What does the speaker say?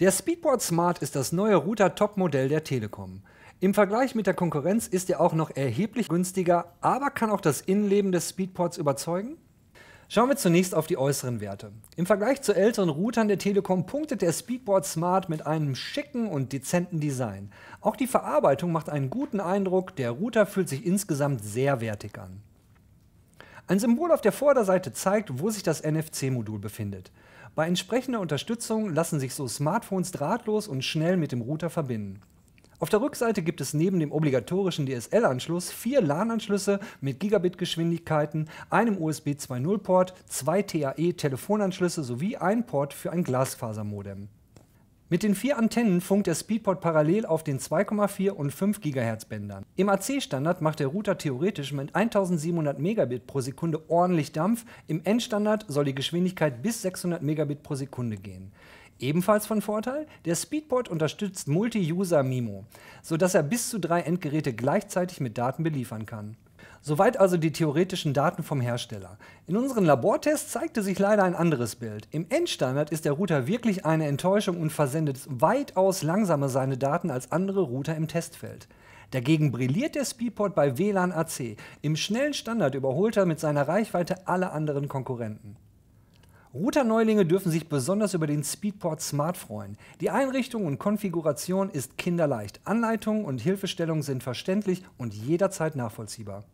Der Speedboard Smart ist das neue Router-Top-Modell der Telekom. Im Vergleich mit der Konkurrenz ist er auch noch erheblich günstiger, aber kann auch das Innenleben des Speedports überzeugen? Schauen wir zunächst auf die äußeren Werte. Im Vergleich zu älteren Routern der Telekom punktet der Speedboard Smart mit einem schicken und dezenten Design. Auch die Verarbeitung macht einen guten Eindruck, der Router fühlt sich insgesamt sehr wertig an. Ein Symbol auf der Vorderseite zeigt, wo sich das NFC-Modul befindet. Bei entsprechender Unterstützung lassen sich so Smartphones drahtlos und schnell mit dem Router verbinden. Auf der Rückseite gibt es neben dem obligatorischen DSL-Anschluss vier LAN-Anschlüsse mit Gigabit-Geschwindigkeiten, einem USB 2.0-Port, zwei TAE-Telefonanschlüsse sowie ein Port für ein Glasfasermodem. Mit den vier Antennen funkt der Speedport parallel auf den 2,4 und 5 GHz Bändern. Im AC-Standard macht der Router theoretisch mit 1700 Megabit pro Sekunde ordentlich Dampf, im Endstandard soll die Geschwindigkeit bis 600 Megabit pro Sekunde gehen. Ebenfalls von Vorteil, der Speedport unterstützt Multi-User MIMO, sodass er bis zu drei Endgeräte gleichzeitig mit Daten beliefern kann. Soweit also die theoretischen Daten vom Hersteller. In unseren Labortests zeigte sich leider ein anderes Bild. Im Endstandard ist der Router wirklich eine Enttäuschung und versendet weitaus langsamer seine Daten als andere Router im Testfeld. Dagegen brilliert der Speedport bei WLAN AC. Im schnellen Standard überholt er mit seiner Reichweite alle anderen Konkurrenten. Router-Neulinge dürfen sich besonders über den Speedport Smart freuen. Die Einrichtung und Konfiguration ist kinderleicht. Anleitungen und Hilfestellungen sind verständlich und jederzeit nachvollziehbar.